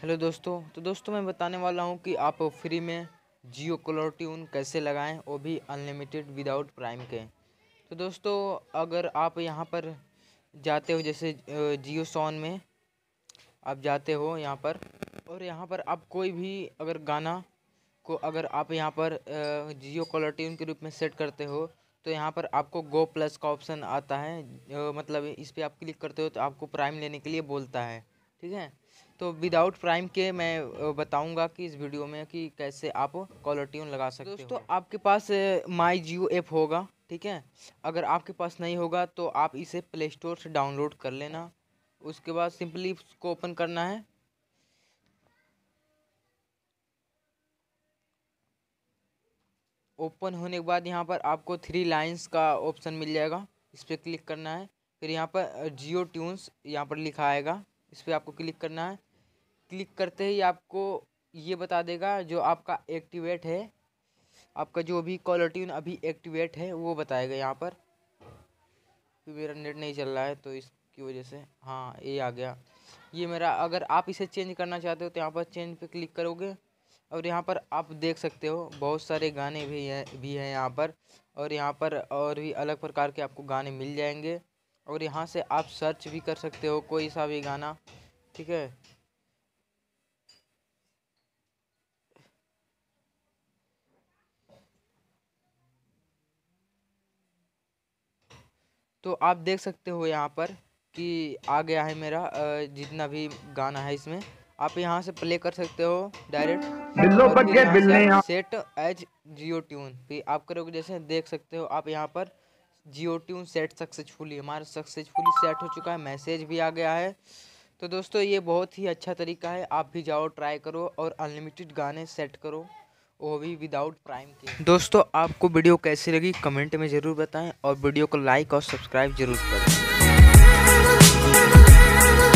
hello दोस्तों तो दोस्तों मैं बताने वाला हूँ कि आप फ्री में जियो कलर ट्यून कैसे लगाएं वो भी अनलिमिटेड विदाउट प्राइम के तो दोस्तों अगर आप यहाँ पर जाते हो जैसे जियो सॉन में आप जाते हो यहाँ पर और यहाँ पर आप कोई भी अगर गाना को अगर आप यहाँ पर जियो कलर ट्यून के रूप में सेट करते हो तो यहाँ पर आपको गो प्लस का ऑप्शन आता है मतलब इस पर आप क्लिक करते हो तो आपको प्राइम लेने के लिए बोलता है ठीक है तो विदाउट प्राइम के मैं बताऊंगा कि इस वीडियो में कि कैसे आप कॉलर ट्यून लगा सकते हो दोस्तों आपके पास माई जियो ऐप होगा ठीक है अगर आपके पास नहीं होगा तो आप इसे प्ले स्टोर से डाउनलोड कर लेना उसके बाद सिंपली उसको ओपन करना है ओपन होने के बाद यहाँ पर आपको थ्री लाइंस का ऑप्शन मिल जाएगा इस पर क्लिक करना है फिर यहाँ पर जियो ट्यून्स यहाँ पर लिखा आएगा इस पर आपको क्लिक करना है क्लिक करते ही आपको ये बता देगा जो आपका एक्टिवेट है आपका जो भी कॉलर ट्यून अभी एक्टिवेट है वो बताएगा यहाँ पर तो मेरा नेट नहीं चल रहा है तो इसकी वजह से हाँ ये आ गया ये मेरा अगर आप इसे चेंज करना चाहते हो तो यहाँ पर चेंज पे क्लिक करोगे और यहाँ पर आप देख सकते हो बहुत सारे गाने भी हैं भी हैं यहाँ पर और यहाँ पर और भी अलग प्रकार के आपको गाने मिल जाएंगे और यहाँ से आप सर्च भी कर सकते हो कोई सा भी गाना ठीक है तो आप देख सकते हो यहाँ पर कि आ गया है मेरा जितना भी गाना है इसमें आप यहाँ से प्ले कर सकते हो direct set as Jio tune भी आप करोगे जैसे देख सकते हो आप यहाँ पर जियो ट्यून सेट सक्सेसफुली हमारा सक्सेसफुली सेट हो चुका है मैसेज भी आ गया है तो दोस्तों ये बहुत ही अच्छा तरीका है आप भी जाओ ट्राई करो और अनलिमिटेड गाने सेट करो वो भी विदाउट प्राइम के दोस्तों आपको वीडियो कैसी लगी कमेंट में ज़रूर बताएं और वीडियो को लाइक और सब्सक्राइब जरूर करें